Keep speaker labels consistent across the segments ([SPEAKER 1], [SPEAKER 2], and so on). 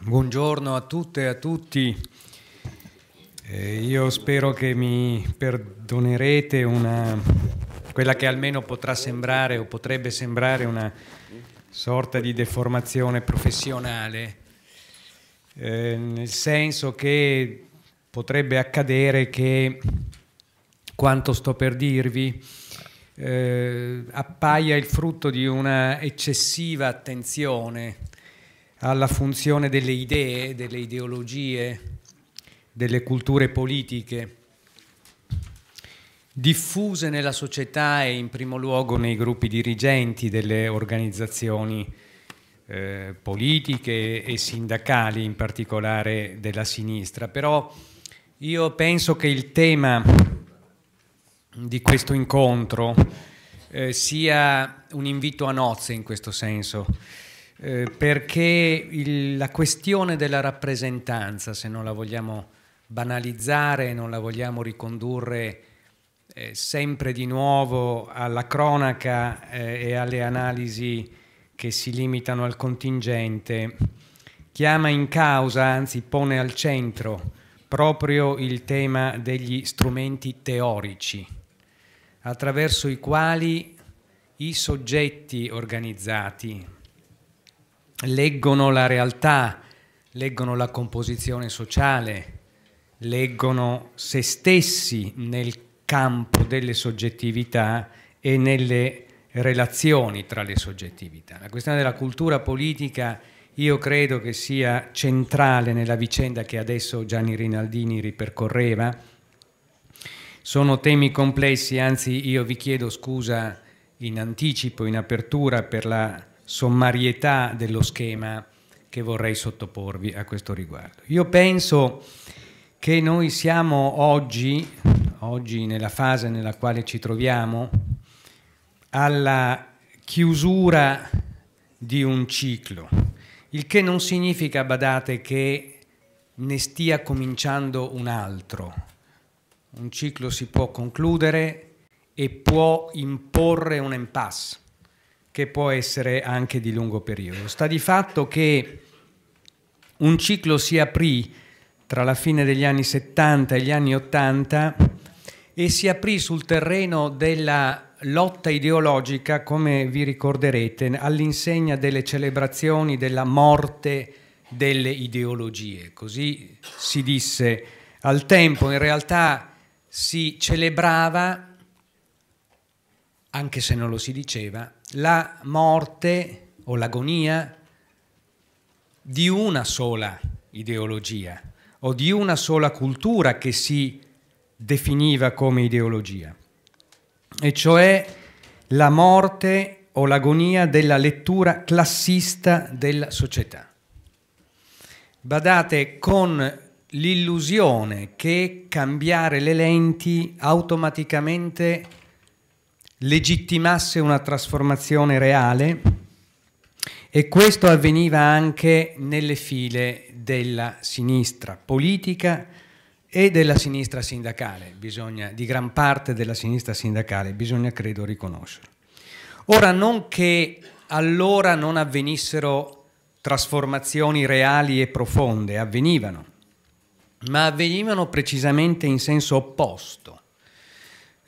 [SPEAKER 1] Buongiorno a tutte e a tutti. Eh, io spero che mi perdonerete una, quella che almeno potrà sembrare o potrebbe sembrare una sorta di deformazione professionale, eh, nel senso che potrebbe accadere che quanto sto per dirvi eh, appaia il frutto di una eccessiva attenzione alla funzione delle idee, delle ideologie, delle culture politiche diffuse nella società e in primo luogo nei gruppi dirigenti delle organizzazioni eh, politiche e sindacali, in particolare della sinistra. Però io penso che il tema di questo incontro eh, sia un invito a nozze in questo senso eh, perché il, la questione della rappresentanza, se non la vogliamo banalizzare, non la vogliamo ricondurre eh, sempre di nuovo alla cronaca eh, e alle analisi che si limitano al contingente, chiama in causa, anzi pone al centro, proprio il tema degli strumenti teorici, attraverso i quali i soggetti organizzati, leggono la realtà, leggono la composizione sociale, leggono se stessi nel campo delle soggettività e nelle relazioni tra le soggettività. La questione della cultura politica io credo che sia centrale nella vicenda che adesso Gianni Rinaldini ripercorreva. Sono temi complessi, anzi io vi chiedo scusa in anticipo, in apertura per la sommarietà dello schema che vorrei sottoporvi a questo riguardo. Io penso che noi siamo oggi, oggi nella fase nella quale ci troviamo, alla chiusura di un ciclo, il che non significa, badate, che ne stia cominciando un altro. Un ciclo si può concludere e può imporre un impasse che può essere anche di lungo periodo. Sta di fatto che un ciclo si aprì tra la fine degli anni 70 e gli anni 80 e si aprì sul terreno della lotta ideologica, come vi ricorderete, all'insegna delle celebrazioni della morte delle ideologie. Così si disse al tempo, in realtà si celebrava, anche se non lo si diceva, la morte o l'agonia di una sola ideologia o di una sola cultura che si definiva come ideologia, e cioè la morte o l'agonia della lettura classista della società. Badate con l'illusione che cambiare le lenti automaticamente legittimasse una trasformazione reale e questo avveniva anche nelle file della sinistra politica e della sinistra sindacale, bisogna, di gran parte della sinistra sindacale, bisogna credo riconoscerlo. Ora, non che allora non avvenissero trasformazioni reali e profonde, avvenivano, ma avvenivano precisamente in senso opposto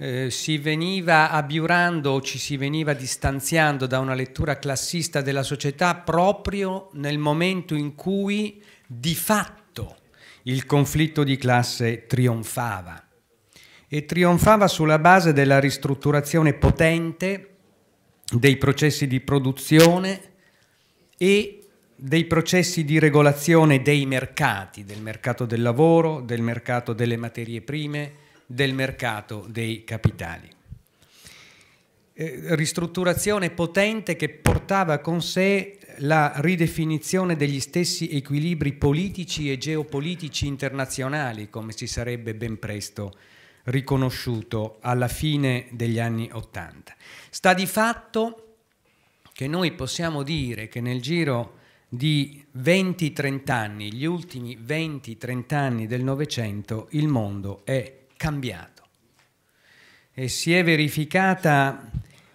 [SPEAKER 1] eh, si veniva abiurando o ci si veniva distanziando da una lettura classista della società proprio nel momento in cui di fatto il conflitto di classe trionfava e trionfava sulla base della ristrutturazione potente dei processi di produzione e dei processi di regolazione dei mercati, del mercato del lavoro, del mercato delle materie prime, del mercato dei capitali. Eh, ristrutturazione potente che portava con sé la ridefinizione degli stessi equilibri politici e geopolitici internazionali, come si sarebbe ben presto riconosciuto alla fine degli anni Ottanta. Sta di fatto che noi possiamo dire che nel giro di 20-30 anni, gli ultimi 20-30 anni del Novecento, il mondo è cambiato e si è verificata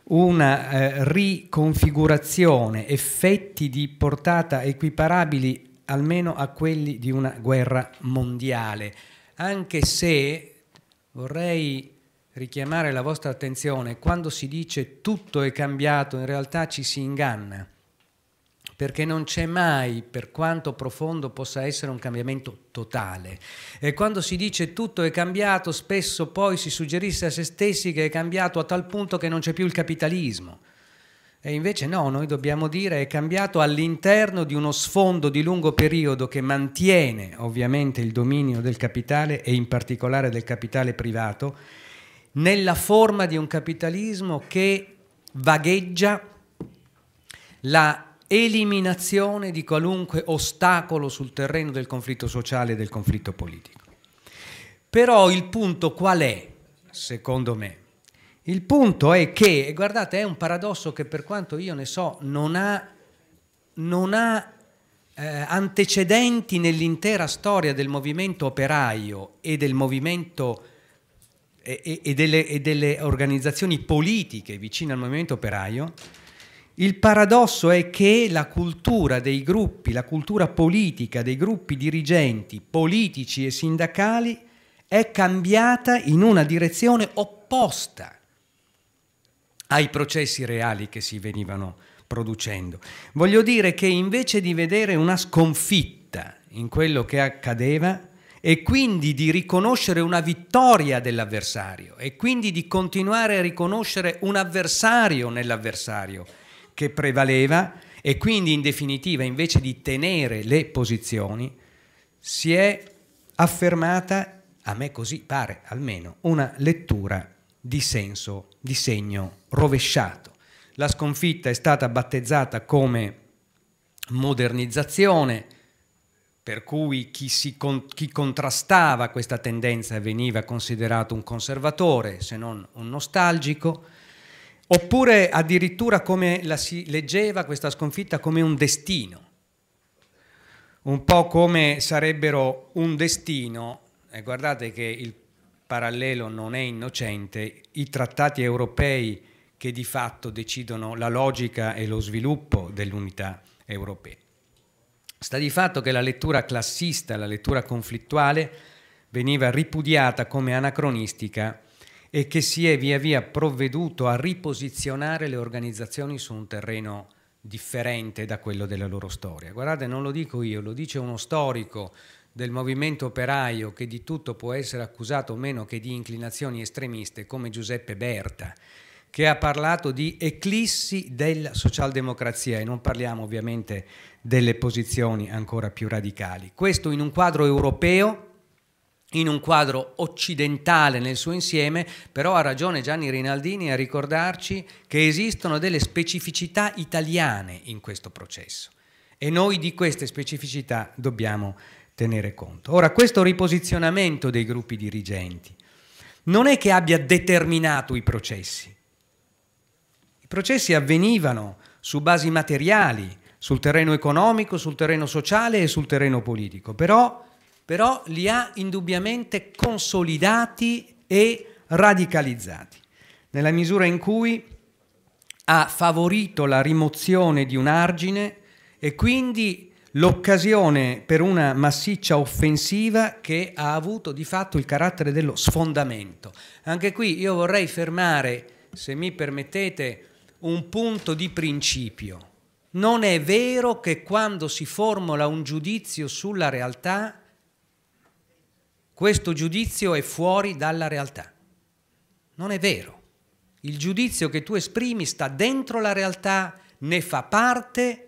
[SPEAKER 1] una eh, riconfigurazione, effetti di portata equiparabili almeno a quelli di una guerra mondiale, anche se vorrei richiamare la vostra attenzione, quando si dice tutto è cambiato, in realtà ci si inganna perché non c'è mai, per quanto profondo possa essere, un cambiamento totale. E quando si dice tutto è cambiato, spesso poi si suggerisce a se stessi che è cambiato a tal punto che non c'è più il capitalismo. E invece no, noi dobbiamo dire è cambiato all'interno di uno sfondo di lungo periodo che mantiene ovviamente il dominio del capitale e in particolare del capitale privato, nella forma di un capitalismo che vagheggia la eliminazione di qualunque ostacolo sul terreno del conflitto sociale e del conflitto politico. Però il punto qual è, secondo me? Il punto è che, e guardate, è un paradosso che per quanto io ne so non ha, non ha eh, antecedenti nell'intera storia del movimento operaio e del movimento e, e, delle, e delle organizzazioni politiche vicine al movimento operaio, il paradosso è che la cultura dei gruppi, la cultura politica dei gruppi dirigenti politici e sindacali è cambiata in una direzione opposta ai processi reali che si venivano producendo. Voglio dire che invece di vedere una sconfitta in quello che accadeva e quindi di riconoscere una vittoria dell'avversario e quindi di continuare a riconoscere un avversario nell'avversario, che prevaleva e quindi in definitiva invece di tenere le posizioni si è affermata, a me così pare almeno, una lettura di senso, di segno rovesciato. La sconfitta è stata battezzata come modernizzazione, per cui chi, si, chi, contrastava questa tendenza veniva considerato un conservatore, se non un nostalgico, Oppure addirittura come la si leggeva questa sconfitta come un destino, un po' come sarebbero un destino, e guardate che il parallelo non è innocente, i trattati europei che di fatto decidono la logica e lo sviluppo dell'unità europea. Sta di fatto che la lettura classista, la lettura conflittuale veniva ripudiata come anacronistica e che si è via via provveduto a riposizionare le organizzazioni su un terreno differente da quello della loro storia. Guardate, non lo dico io, lo dice uno storico del movimento operaio che di tutto può essere accusato meno che di inclinazioni estremiste come Giuseppe Berta, che ha parlato di eclissi della socialdemocrazia e non parliamo ovviamente delle posizioni ancora più radicali. Questo in un quadro europeo in un quadro occidentale nel suo insieme, però ha ragione Gianni Rinaldini a ricordarci che esistono delle specificità italiane in questo processo e noi di queste specificità dobbiamo tenere conto. Ora, questo riposizionamento dei gruppi dirigenti non è che abbia determinato i processi. I processi avvenivano su basi materiali, sul terreno economico, sul terreno sociale e sul terreno politico, però però li ha indubbiamente consolidati e radicalizzati, nella misura in cui ha favorito la rimozione di un argine e quindi l'occasione per una massiccia offensiva che ha avuto di fatto il carattere dello sfondamento. Anche qui io vorrei fermare, se mi permettete, un punto di principio. Non è vero che quando si formula un giudizio sulla realtà questo giudizio è fuori dalla realtà. Non è vero. Il giudizio che tu esprimi sta dentro la realtà, ne fa parte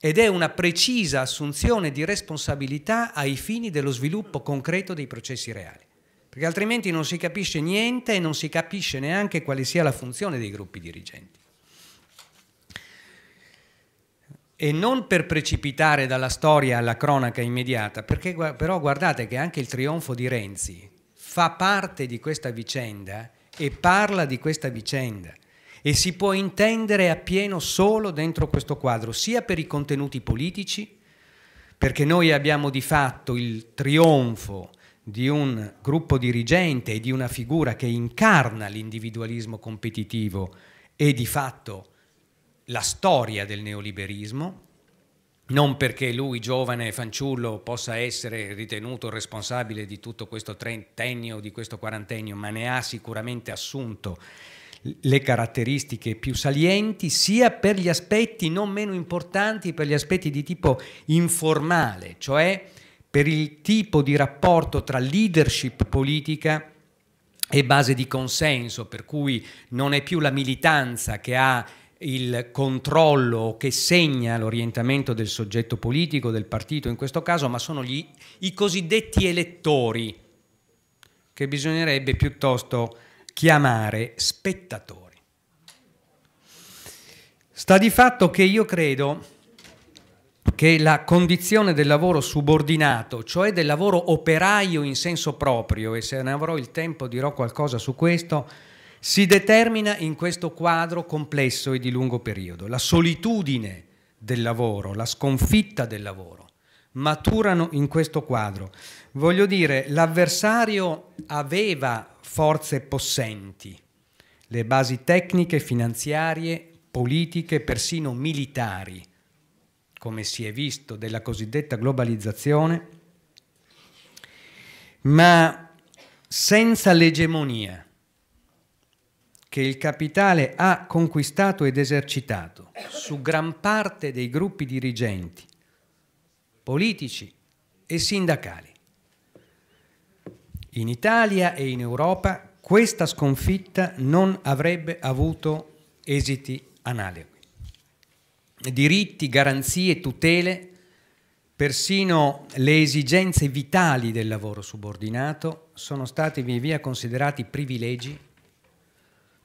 [SPEAKER 1] ed è una precisa assunzione di responsabilità ai fini dello sviluppo concreto dei processi reali, perché altrimenti non si capisce niente e non si capisce neanche quale sia la funzione dei gruppi dirigenti. e non per precipitare dalla storia alla cronaca immediata, perché però guardate che anche il trionfo di Renzi fa parte di questa vicenda e parla di questa vicenda e si può intendere appieno solo dentro questo quadro, sia per i contenuti politici, perché noi abbiamo di fatto il trionfo di un gruppo dirigente e di una figura che incarna l'individualismo competitivo e di fatto la storia del neoliberismo, non perché lui, giovane fanciullo, possa essere ritenuto responsabile di tutto questo trentennio, di questo quarantennio, ma ne ha sicuramente assunto le caratteristiche più salienti, sia per gli aspetti non meno importanti, per gli aspetti di tipo informale, cioè per il tipo di rapporto tra leadership politica e base di consenso, per cui non è più la militanza che ha il controllo che segna l'orientamento del soggetto politico, del partito in questo caso, ma sono gli, i cosiddetti elettori, che bisognerebbe piuttosto chiamare spettatori. Sta di fatto che io credo che la condizione del lavoro subordinato, cioè del lavoro operaio in senso proprio, e se ne avrò il tempo dirò qualcosa su questo, si determina in questo quadro complesso e di lungo periodo. La solitudine del lavoro, la sconfitta del lavoro, maturano in questo quadro. Voglio dire, l'avversario aveva forze possenti, le basi tecniche, finanziarie, politiche, persino militari, come si è visto della cosiddetta globalizzazione, ma senza l'egemonia che il capitale ha conquistato ed esercitato su gran parte dei gruppi dirigenti, politici e sindacali. In Italia e in Europa questa sconfitta non avrebbe avuto esiti analoghi. Diritti, garanzie, tutele, persino le esigenze vitali del lavoro subordinato sono stati via via considerati privilegi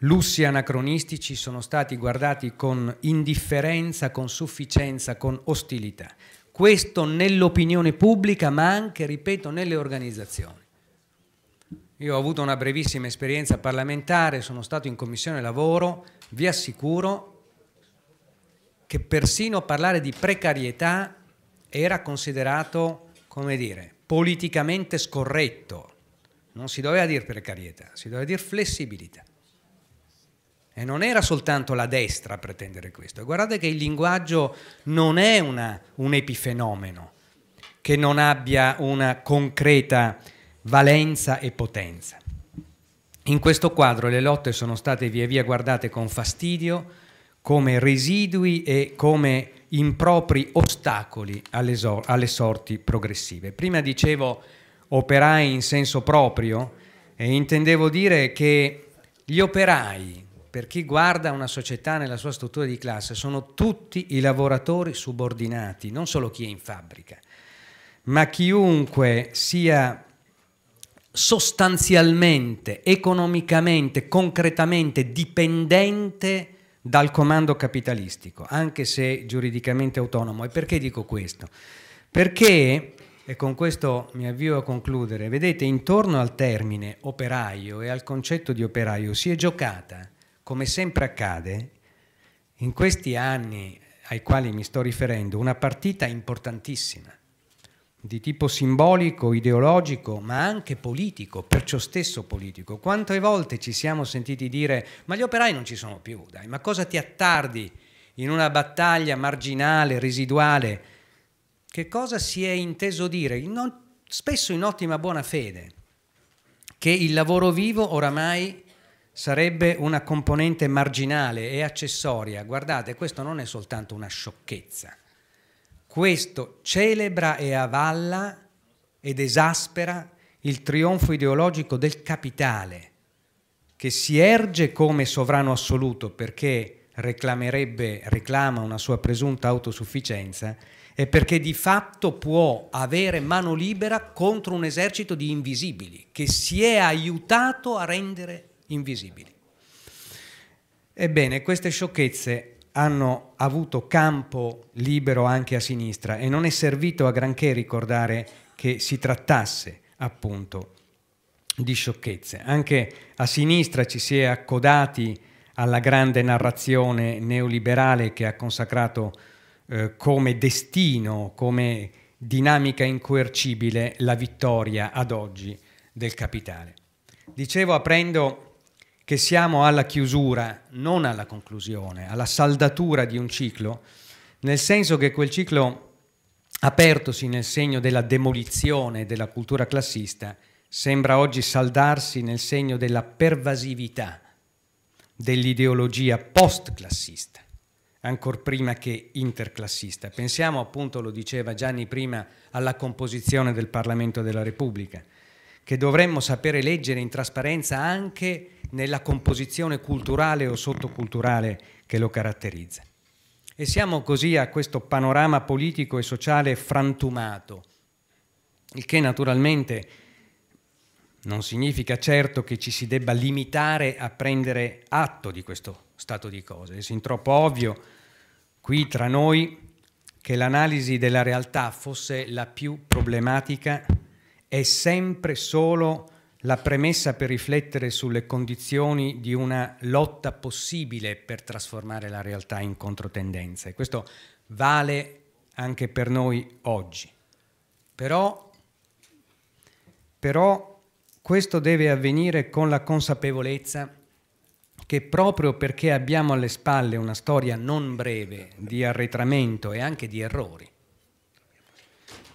[SPEAKER 1] lussi anacronistici sono stati guardati con indifferenza, con sufficienza, con ostilità. Questo nell'opinione pubblica, ma anche, ripeto, nelle organizzazioni. Io ho avuto una brevissima esperienza parlamentare, sono stato in commissione lavoro, vi assicuro che persino parlare di precarietà era considerato, come dire, politicamente scorretto. Non si doveva dire precarietà, si doveva dire flessibilità. E non era soltanto la destra a pretendere questo. Guardate che il linguaggio non è una, un epifenomeno che non abbia una concreta valenza e potenza. In questo quadro le lotte sono state via via guardate con fastidio come residui e come impropri ostacoli alle, alle sorti progressive. Prima dicevo operai in senso proprio e intendevo dire che gli operai per chi guarda una società nella sua struttura di classe sono tutti i lavoratori subordinati, non solo chi è in fabbrica, ma chiunque sia sostanzialmente, economicamente, concretamente dipendente dal comando capitalistico, anche se giuridicamente autonomo. E perché dico questo? Perché, e con questo mi avvio a concludere, vedete, intorno al termine operaio e al concetto di operaio si è giocata come sempre accade, in questi anni ai quali mi sto riferendo, una partita importantissima, di tipo simbolico, ideologico, ma anche politico, perciò stesso politico. Quante volte ci siamo sentiti dire ma gli operai non ci sono più, dai, ma cosa ti attardi in una battaglia marginale, residuale? Che cosa si è inteso dire? In spesso in ottima buona fede, che il lavoro vivo oramai sarebbe una componente marginale e accessoria. Guardate, questo non è soltanto una sciocchezza. Questo celebra e avalla ed esaspera il trionfo ideologico del capitale, che si erge come sovrano assoluto perché reclama una sua presunta autosufficienza e perché di fatto può avere mano libera contro un esercito di invisibili che si è aiutato a rendere invisibili. Ebbene, queste sciocchezze hanno avuto campo libero anche a sinistra e non è servito a granché ricordare che si trattasse appunto di sciocchezze. Anche a sinistra ci si è accodati alla grande narrazione neoliberale che ha consacrato eh, come destino, come dinamica incoercibile la vittoria ad oggi del capitale. Dicevo aprendo che siamo alla chiusura, non alla conclusione, alla saldatura di un ciclo, nel senso che quel ciclo apertosi nel segno della demolizione della cultura classista sembra oggi saldarsi nel segno della pervasività dell'ideologia post-classista, ancor prima che interclassista. Pensiamo appunto, lo diceva Gianni prima, alla composizione del Parlamento della Repubblica, che dovremmo sapere leggere in trasparenza anche nella composizione culturale o sottoculturale che lo caratterizza. E siamo così a questo panorama politico e sociale frantumato, il che naturalmente non significa certo che ci si debba limitare a prendere atto di questo stato di cose. È sin troppo ovvio qui tra noi che l'analisi della realtà fosse la più problematica è sempre solo la premessa per riflettere sulle condizioni di una lotta possibile per trasformare la realtà in controtendenza. E questo vale anche per noi oggi. Però, però questo deve avvenire con la consapevolezza che proprio perché abbiamo alle spalle una storia non breve di arretramento e anche di errori,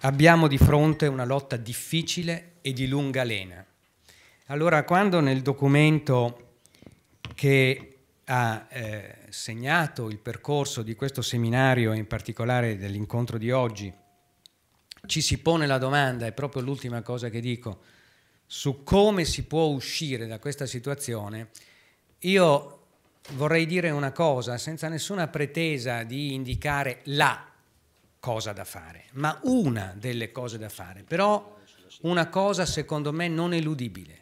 [SPEAKER 1] abbiamo di fronte una lotta difficile e di lunga lena allora, quando nel documento che ha eh, segnato il percorso di questo seminario e in particolare dell'incontro di oggi, ci si pone la domanda, è proprio l'ultima cosa che dico, su come si può uscire da questa situazione, io vorrei dire una cosa senza nessuna pretesa di indicare la cosa da fare, ma una delle cose da fare, però una cosa secondo me non eludibile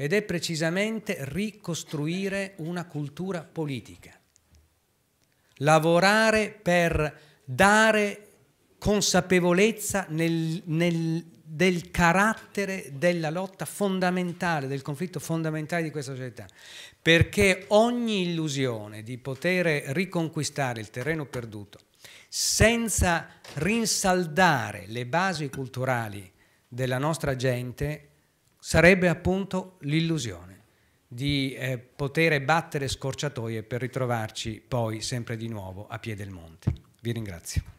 [SPEAKER 1] ed è precisamente ricostruire una cultura politica, lavorare per dare consapevolezza nel, nel, del carattere della lotta fondamentale, del conflitto fondamentale di questa società, perché ogni illusione di poter riconquistare il terreno perduto senza rinsaldare le basi culturali della nostra gente sarebbe appunto l'illusione di eh, poter battere scorciatoie per ritrovarci poi sempre di nuovo a piede del monte. Vi ringrazio.